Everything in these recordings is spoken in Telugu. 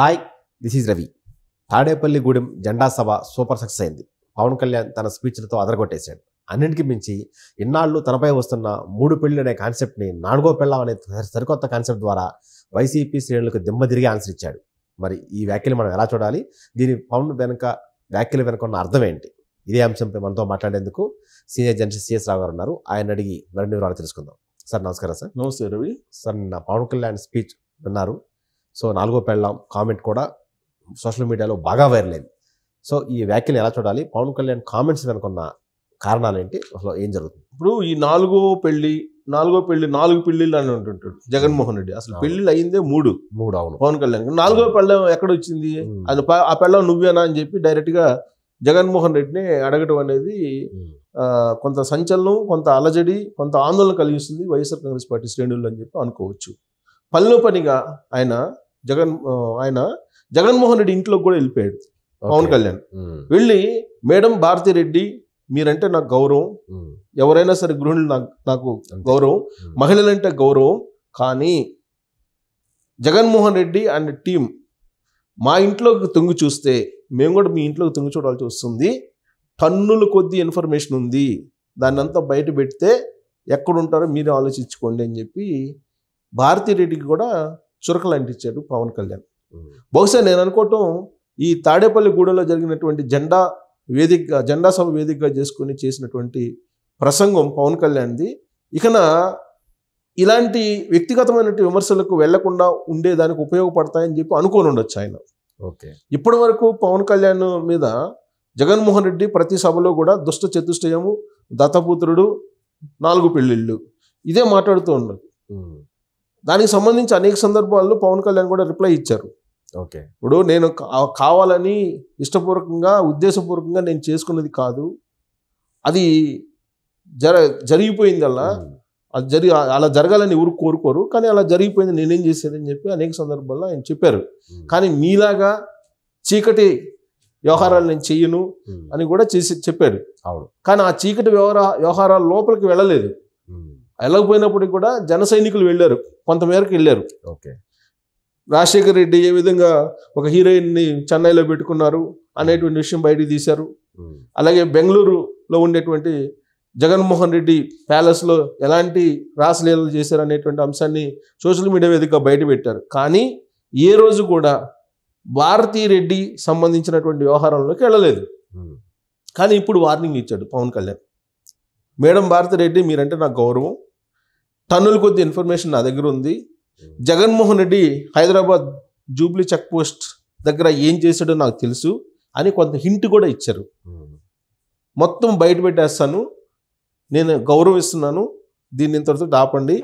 Hi this is Ravi Tadepalligudem జెండా సభ సూపర్ సక్సెస్ అయింది పవన్ కళ్యాణ్ తన స్పీచ్లతో అదరగొట్టేశాడు అన్నింటికీ మించి ఇన్నాళ్ళు తనపై వస్తున్న మూడు పెళ్ళి అనే కాన్సెప్ట్ని నాలుగో పెళ్ళం అనే సరికొత్త కాన్సెప్ట్ ద్వారా వైసీపీ శ్రేణులకు దిమ్మ తిరిగి ఆన్సర్ ఇచ్చాడు మరి ఈ వ్యాఖ్యలు మనం ఎలా చూడాలి దీని పవన్ వెనుక వ్యాఖ్యలు వెనుక ఉన్న అర్థం ఏంటి ఇదే అంశంపై మనతో మాట్లాడేందుకు సీనియర్ జర్నలిస్ట్ సిఎస్ రావు గారు ఉన్నారు ఆయన అడిగి మరిన్ని వివరాలు తెలుసుకుందాం సార్ నమస్కారం సార్ నమస్తే రవి సార్ నిన్న పవన్ కళ్యాణ్ స్పీచ్ విన్నారు సో నాలుగో పెళ్ళాం కామెంట్ కూడా సోషల్ మీడియాలో బాగా వైరల్ అయింది సో ఈ వ్యాఖ్యలు ఎలా చూడాలి పవన్ కళ్యాణ్ కామెంట్స్ వెనుకున్న కారణాలు ఏంటి అసలు ఏం జరుగుతుంది ఇప్పుడు ఈ నాలుగో పెళ్లి నాలుగో పెళ్లి నాలుగు పెళ్లిళ్ళు అని ఉంటుంటాడు జగన్మోహన్ రెడ్డి అసలు పెళ్లిళ్ళు అయిందే మూడు మూడు అవును పవన్ కళ్యాణ్ నాలుగో పెళ్ళం ఎక్కడ వచ్చింది అది ఆ పెళ్ళం నువ్వేనా అని చెప్పి డైరెక్ట్గా జగన్మోహన్ రెడ్డిని అడగటం అనేది కొంత సంచలనం కొంత అలజడి కొంత ఆందోళన కలిగిస్తుంది వైఎస్ఆర్ కాంగ్రెస్ పార్టీ శ్రేణులు అని చెప్పి అనుకోవచ్చు పనిలో పనిగా ఆయన జగన్ ఆయన జగన్మోహన్ రెడ్డి ఇంట్లోకి కూడా వెళ్ళిపోయాడు పవన్ కళ్యాణ్ వెళ్ళి మేడం భారతిరెడ్డి మీరంటే నాకు గౌరవం ఎవరైనా సరే గృహిణులు నాకు నాకు గౌరవం మహిళలంటే గౌరవం కానీ జగన్మోహన్ రెడ్డి అండ్ టీం మా ఇంట్లోకి తొంగి చూస్తే మేము కూడా మీ ఇంట్లోకి తొంగి చూడాల్సి వస్తుంది టన్నుల కొద్ది ఇన్ఫర్మేషన్ ఉంది దాన్ని అంతా బయట పెడితే ఎక్కడుంటారో మీరే ఆలోచించుకోండి అని చెప్పి భారతీరెడ్డికి కూడా చురకలు అంటించాడు పవన్ కళ్యాణ్ బహుశా నేను అనుకోవటం ఈ తాడేపల్లి గూడెలో జరిగినటువంటి జెండా వేదికగా జెండా సభ వేదికగా చేసుకుని చేసినటువంటి ప్రసంగం పవన్ కళ్యాణ్ది ఇకన ఇలాంటి వ్యక్తిగతమైన విమర్శలకు వెళ్లకుండా ఉండేదానికి ఉపయోగపడతాయని చెప్పి అనుకోని ఉండొచ్చు ఆయన ఓకే ఇప్పటి వరకు పవన్ కళ్యాణ్ మీద జగన్మోహన్ రెడ్డి ప్రతి సభలో కూడా దుష్ట చతుష్టయము దత్తపుత్రుడు నాలుగు పెళ్ళిళ్ళు ఇదే మాట్లాడుతూ ఉండదు దానికి సంబంధించి అనేక సందర్భాల్లో పవన్ కళ్యాణ్ కూడా రిప్లై ఇచ్చారు ఓకే ఇప్పుడు నేను కావాలని ఇష్టపూర్వకంగా ఉద్దేశపూర్వకంగా నేను చేసుకున్నది కాదు అది జర జరిగిపోయిందల్లా అది జరి అలా జరగాలని ఎవరు కోరుకోరు కానీ అలా జరిగిపోయింది నేనేం చేసేదని చెప్పి అనేక సందర్భాల్లో ఆయన చెప్పారు కానీ మీలాగా చీకటి వ్యవహారాలు నేను చెయ్యను అని కూడా చేసి చెప్పారు కానీ ఆ చీకటి వ్యవహార వ్యవహారాల లోపలికి వెళ్ళలేదు వెళ్ళకపోయినప్పటికీ కూడా జన సైనికులు వెళ్ళారు కొంతమేరకు వెళ్ళారు ఓకే రాజశేఖర రెడ్డి ఏ విధంగా ఒక హీరోయిన్ని చెన్నైలో పెట్టుకున్నారు అనేటువంటి విషయం బయటికి తీశారు అలాగే బెంగళూరులో ఉండేటువంటి జగన్మోహన్ రెడ్డి ప్యాలెస్లో ఎలాంటి రాసలీలలు చేశారు అనేటువంటి అంశాన్ని సోషల్ మీడియా వేదికగా బయటపెట్టారు కానీ ఏ రోజు కూడా భారతీ రెడ్డి సంబంధించినటువంటి వ్యవహారంలోకి వెళ్ళలేదు కానీ ఇప్పుడు వార్నింగ్ ఇచ్చాడు పవన్ కళ్యాణ్ మేడం భారతి రెడ్డి మీరంటే నాకు గౌరవం టన్నుల కొద్ది ఇన్ఫర్మేషన్ నా దగ్గర ఉంది Jaganmohan Reddy Hyderabad Jubilee check post దగ్గర ఏం చేశాడో నాకు తెలుసు అని కొంత హింట్ కూడా ఇచ్చారు మొత్తం బయట పెట్టేస్తాను నేను గౌరవిస్తున్నాను దీన్ని ఇంతటితో ఆపండి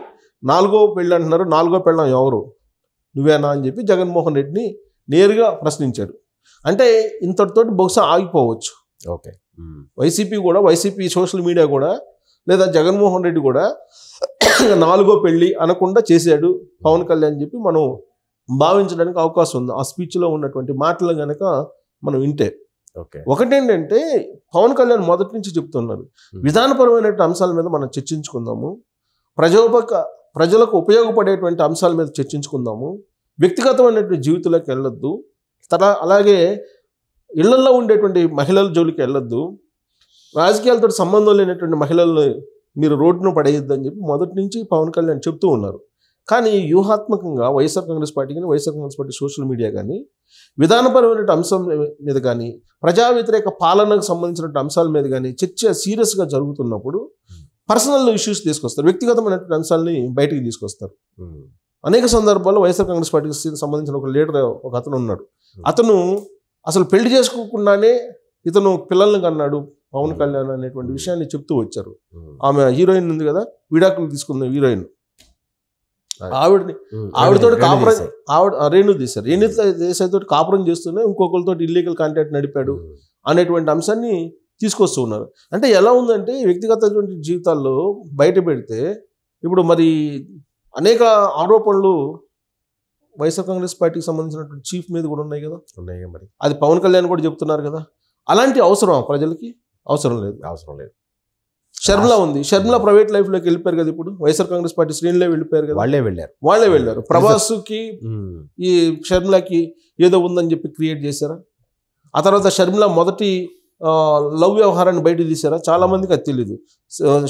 నాలుగో పెళ్ళి అంటున్నారు నాలుగో పెళ్ళం ఎవరు నువ్వేనా అని చెప్పి జగన్మోహన్ రెడ్డిని నేరుగా ప్రశ్నించాడు అంటే ఇంతటితో బహుశా ఆగిపోవచ్చు ఓకే వైసీపీ కూడా వైసీపీ సోషల్ మీడియా కూడా లేదా జగన్మోహన్ రెడ్డి కూడా నాలుగో పెళ్ళి అనకుండా చేశాడు పవన్ కళ్యాణ్ చెప్పి మనం భావించడానికి అవకాశం ఉంది ఆ స్పీచ్లో ఉన్నటువంటి మాటలు కనుక మనం వింటే ఒకటేంటంటే పవన్ కళ్యాణ్ మొదటి నుంచి చెప్తున్నారు hmm. విధానపరమైన అంశాల మీద మనం చర్చించుకుందాము ప్రజోపక ప్రజలకు ఉపయోగపడేటువంటి అంశాల మీద చర్చించుకుందాము వ్యక్తిగతమైనటువంటి జీవితంలోకి వెళ్ళొద్దు తర అలాగే ఇళ్లలో ఉండేటువంటి మహిళల జోలికి వెళ్ళొద్దు రాజకీయాలతో సంబంధం లేనటువంటి మహిళల్ని మీరు రోడ్డును పడేయొద్దని చెప్పి మొదటి నుంచి పవన్ కళ్యాణ్ చెప్తూ ఉన్నారు కానీ వ్యూహాత్మకంగా వైఎస్ఆర్ కాంగ్రెస్ పార్టీ కానీ YSR Congress party social media కానీ విధానపరమైన అంశం మీద కానీ ప్రజా వ్యతిరేక పాలనకు సంబంధించిన అంశాల మీద కానీ చర్చ సీరియస్గా జరుగుతున్నప్పుడు పర్సనల్ ఇష్యూస్ తీసుకొస్తారు వ్యక్తిగతమైనటువంటి అంశాలని బయటికి తీసుకొస్తారు hmm. అనేక సందర్భాల్లో వైఎస్ఆర్ కాంగ్రెస్ పార్టీకి సంబంధించిన ఒక లీడర్ ఒక అతను ఉన్నాడు hmm. అతను అసలు పెళ్లి చేసుకోకుండానే ఇతను పిల్లల్ని కన్నాడు పవన్ కళ్యాణ్ అనేటువంటి విషయాన్ని చెప్తూ వచ్చారు ఆమె హీరోయిన్ ఉంది కదా విడాకులు తీసుకున్న హీరోయిన్ ఆవిడని ఆవిడతో కాపురం ఆవిడ రేణు తీశారు రేణు దేశాయితో కాపురం చేస్తూనే ఇంకొకరితో ఇల్లీగల్ కాంటాక్ట్ నడిపాడు అనేటువంటి అంశాన్ని తీసుకొస్తూ ఉన్నారు అంటే ఎలా ఉందంటే వ్యక్తిగత జీవితాల్లో బయట పెడితే ఇప్పుడు మరి అనేక ఆరోపణలు వైఎస్ఆర్ కాంగ్రెస్ పార్టీకి సంబంధించినటువంటి చీఫ్ మీద కూడా ఉన్నాయి కదా ఉన్నాయి మరి అది పవన్ కళ్యాణ్ కూడా చెప్తున్నారు కదా అలాంటి అవసరం ప్రజలకి అవసరం లేదు అవసరం లేదు షర్మిల ఉంది షర్మిల ప్రైవేట్ లైఫ్ లోకి వెళ్ళిపోయారు కదా ఇప్పుడు వైఎస్ఆర్ కాంగ్రెస్ పార్టీ శ్రేణులే వెళ్ళిపోయారు కదా వాళ్ళే వెళ్ళారు వాళ్ళే వెళ్ళారు hmm. ప్రభాస్కి hmm. ఈ షర్మిలకి ఏదో ఉందని చెప్పి క్రియేట్ చేశారా ఆ తర్వాత షర్మిల మొదటి లవ్ వ్యవహారాన్ని బయట తీశారా చాలా మందికి అది తెలియదు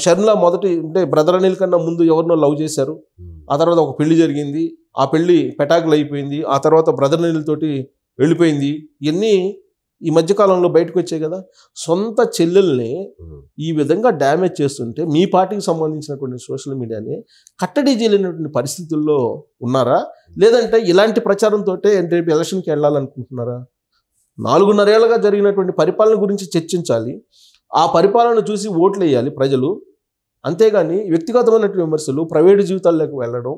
షర్మిల మొదటి అంటే బ్రదర్ అనిల్ కన్నా ముందు ఎవరినో లవ్ చేశారు hmm. ఆ తర్వాత ఒక పెళ్లి జరిగింది ఆ పెళ్లి పెటాకులు అయిపోయింది ఆ తర్వాత బ్రదర్ అనిల్ తోటి వెళ్ళిపోయింది ఇవన్నీ ఈ మధ్యకాలంలో బయటకు వచ్చాయి కదా సొంత చెల్లెల్ని ఈ విధంగా డ్యామేజ్ చేస్తుంటే మీ పార్టీకి సంబంధించిన కొన్ని సోషల్ మీడియాని కట్టడి చేయలేనటువంటి పరిస్థితుల్లో ఉన్నారా లేదంటే ఇలాంటి ప్రచారంతో అంటే ఎలక్షన్కి వెళ్ళాలనుకుంటున్నారా నాలుగున్నరేళ్లుగా జరిగినటువంటి పరిపాలన గురించి చర్చించాలి ఆ పరిపాలన చూసి ఓట్లు వేయాలి ప్రజలు అంతేగాని వ్యక్తిగతమైనటువంటి విమర్శలు ప్రైవేటు జీవితాల్లోకి వెళ్ళడం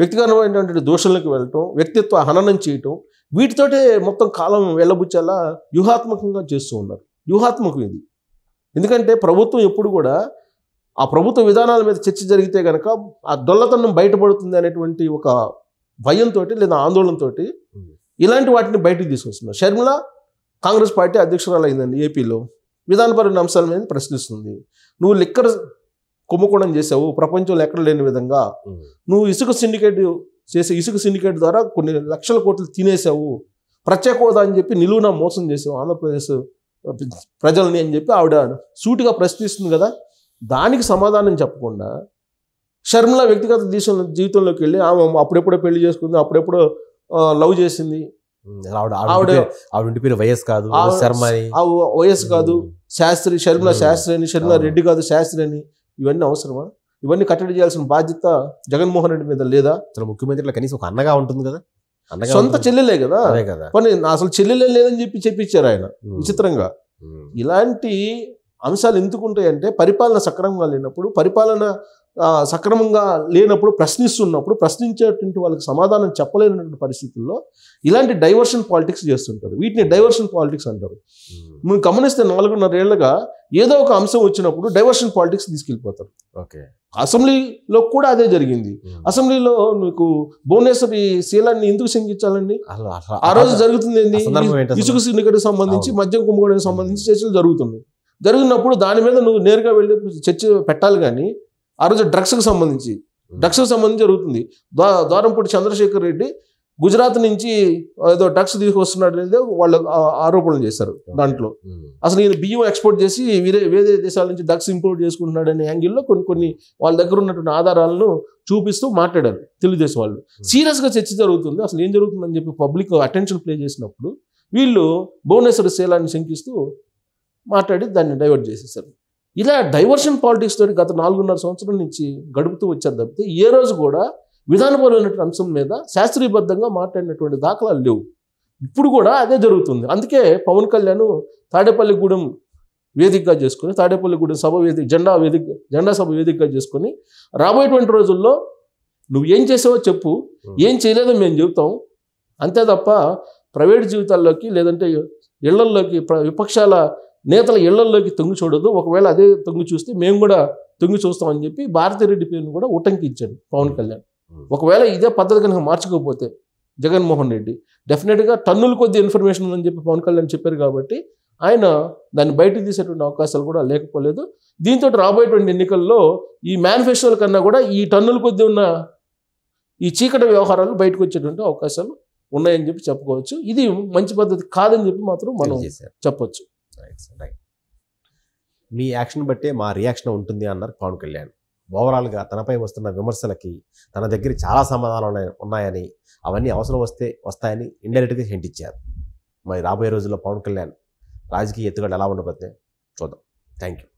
వ్యక్తిగతమైనటువంటి దూషణలకు వెళ్ళటం వ్యక్తిత్వ హననం చేయటం వీటితోటే మొత్తం కాలం వెళ్ళబుచ్చేలా వ్యూహాత్మకంగా చేస్తూ ఉన్నారు వ్యూహాత్మకం ఇది ఎందుకంటే ప్రభుత్వం ఎప్పుడు కూడా ఆ ప్రభుత్వ విధానాల మీద చర్చ జరిగితే కనుక ఆ దొల్లతనం బయటపడుతుంది అనేటువంటి ఒక భయంతో లేదా ఆందోళనతో ఇలాంటి వాటిని బయటకు తీసుకొస్తున్నారు షర్మిల కాంగ్రెస్ పార్టీ అధ్యక్షురాలు అయిందండి ఏపీలో విధానపరమైన అంశాల మీద ప్రశ్నిస్తుంది నువ్వు లిక్కర్ కుంభకోణం చేసావు ప్రపంచంలో ఎక్కడ లేని విధంగా నువ్వు ఇసుక సిండికేట్ చేసే ఇసుక సిండికేట్ ద్వారా కొన్ని లక్షల కోట్లు తినేసావు ప్రత్యేక హోదా అని చెప్పి నిలువున మోసం చేసావు ఆంధ్రప్రదేశ్ ప్రజల్ని అని చెప్పి ఆవిడ సూటిగా ప్రశ్నిస్తుంది కదా దానికి సమాధానం చెప్పకుండా షర్మిల వ్యక్తిగత దేశం జీవితంలోకి వెళ్ళి ఆమె అప్పుడెప్పుడో పెళ్లి చేసుకుంది అప్పుడెప్పుడో లవ్ చేసింది ఆవిడ ఆవిడ పేరు వైఎస్ కాదు శర్మ వైఎస్ కాదు శాస్త్రి షర్మిల శాస్త్రి అని షర్మిల రెడ్డి కాదు శాస్త్రి అని ఇవన్నీ అవసరమా ఇవన్నీ కట్టడి చేయాల్సిన బాధ్యత జగన్మోహన్ రెడ్డి మీద లేదా అసలు ముఖ్యమంత్రి కనీసం ఒక అన్నగా ఉంటుంది కదా సొంత చెల్లెలే కదా కదా పని అసలు చెల్లెలే లేదని చెప్పి చెప్పించారు ఆయన విచిత్రంగా ఇలాంటి అంశాలు ఎందుకు ఉంటాయంటే పరిపాలన సక్రమంగా లేనప్పుడు పరిపాలన సక్రమంగా లేనప్పుడు ప్రశ్నిస్తున్నప్పుడు ప్రశ్నించేటువంటి వాళ్ళకి సమాధానం చెప్పలేనటువంటి పరిస్థితుల్లో ఇలాంటి డైవర్షన్ పాలిటిక్స్ చేస్తుంటారు వీటిని డైవర్షన్ పాలిటిక్స్ అంటారు hmm. మీరు గమనిస్తే నాలుగున్నరేళ్లుగా ఏదో ఒక అంశం వచ్చినప్పుడు డైవర్షన్ పాలిటిక్స్ తీసుకెళ్ళిపోతారు ఓకే అసెంబ్లీలో కూడా అదే జరిగింది hmm. అసెంబ్లీలో మీకు భువనేశ్వరి శీలాన్ని ఎందుకు శంకించాలండి ఆ రోజు జరుగుతుంది ఇసుక నికటికి సంబంధించి మద్యం కుంభకోణానికి సంబంధించి hmm. చర్చలు జరుగుతున్నాయి జరిగినప్పుడు దాని మీద నువ్వు నేరుగా వెళ్ళి చర్చ పెట్టాలి కానీ ఆ రోజు డ్రగ్స్కి సంబంధించి డ్రగ్స్కి సంబంధించి జరుగుతుంది ద్వా ద్వారంపూడి చంద్రశేఖర్ రెడ్డి గుజరాత్ నుంచి ఏదో డ్రగ్స్ తీసుకొస్తున్నాడు అనేది వాళ్ళు ఆరోపణలు చేశారు దాంట్లో అసలు ఈయన బియ్యం ఎక్స్పోర్ట్ చేసి వేరే వేరే దేశాల నుంచి డ్రగ్స్ ఇంపోర్ట్ చేసుకుంటున్నాడు అనే యాంగిల్లో కొన్ని కొన్ని వాళ్ళ దగ్గర ఉన్నటువంటి ఆధారాలను చూపిస్తూ మాట్లాడారు తెలుగుదేశం వాళ్ళు సీరియస్గా చర్చ జరుగుతుంది అసలు ఏం జరుగుతుందని చెప్పి పబ్లిక్ అటెన్షన్ ప్లే చేసినప్పుడు వీళ్ళు భువనేశ్వర శీలాన్ని శంకిస్తూ మాట్లాడి దాన్ని డైవర్ట్ చేసేసారు ఇలా డైవర్షన్ పాలిటిక్స్ తోటి గత నాలుగున్నర సంవత్సరం నుంచి గడుపుతూ వచ్చారు తప్పితే ఏ రోజు కూడా విధానపరమైనటువంటి అంశం మీద శాస్త్రీయబద్ధంగా మాట్లాడినటువంటి దాఖలాలు లేవు ఇప్పుడు కూడా అదే జరుగుతుంది అందుకే పవన్ కళ్యాణ్ తాడేపల్లిగూడెం వేదికగా చేసుకుని తాడేపల్లిగూడెం సభ వేదిక జెండా వేదిక జెండా సభ వేదికగా చేసుకొని రాబోయేటువంటి రోజుల్లో నువ్వు ఏం చేసావో చెప్పు ఏం చేయలేదో మేము చెబుతాం అంతే తప్ప ప్రైవేట్ జీవితాల్లోకి లేదంటే ఇళ్లల్లోకి విపక్షాల నేతల ఇళ్లలోకి తొంగి చూడదు ఒకవేళ అదే తొంగి చూస్తే మేము కూడా తొంగి చూస్తామని చెప్పి భారతిరెడ్డి పేరును కూడా ఉటంకించాడు పవన్ కళ్యాణ్ ఒకవేళ ఇదే పద్ధతి కనుక మార్చుకోకపోతే జగన్మోహన్ రెడ్డి డెఫినెట్గా టన్నుల కొద్ది ఇన్ఫర్మేషన్ ఉందని చెప్పి పవన్ కళ్యాణ్ చెప్పారు కాబట్టి ఆయన దాన్ని బయటకు తీసేటువంటి అవకాశాలు కూడా లేకపోలేదు దీంతో రాబోయేటువంటి ఎన్నికల్లో ఈ మేనిఫెస్టోల కన్నా కూడా ఈ టన్నుల కొద్ది ఉన్న ఈ చీకటి వ్యవహారాలు బయటకు వచ్చేటువంటి అవకాశాలు ఉన్నాయని చెప్పి చెప్పుకోవచ్చు ఇది మంచి పద్ధతి కాదని చెప్పి మాత్రం మనం చెప్పొచ్చు మీ యాక్షన్ బట్టే మా రియాక్షన్ ఉంటుంది అన్నారు పవన్ కళ్యాణ్ ఓవరాల్గా తనపై వస్తున్న విమర్శలకి తన దగ్గర చాలా సమాధానాలు ఉన్నాయని అవన్నీ అవసరం వస్తే వస్తాయని ఇండైరెక్ట్గా హింట్ ఇచ్చారు మరి రాబోయే రోజుల్లో పవన్ కళ్యాణ్ రాజకీయ ఎత్తుగడ ఎలా ఉండబోతే చూద్దాం థ్యాంక్ యూ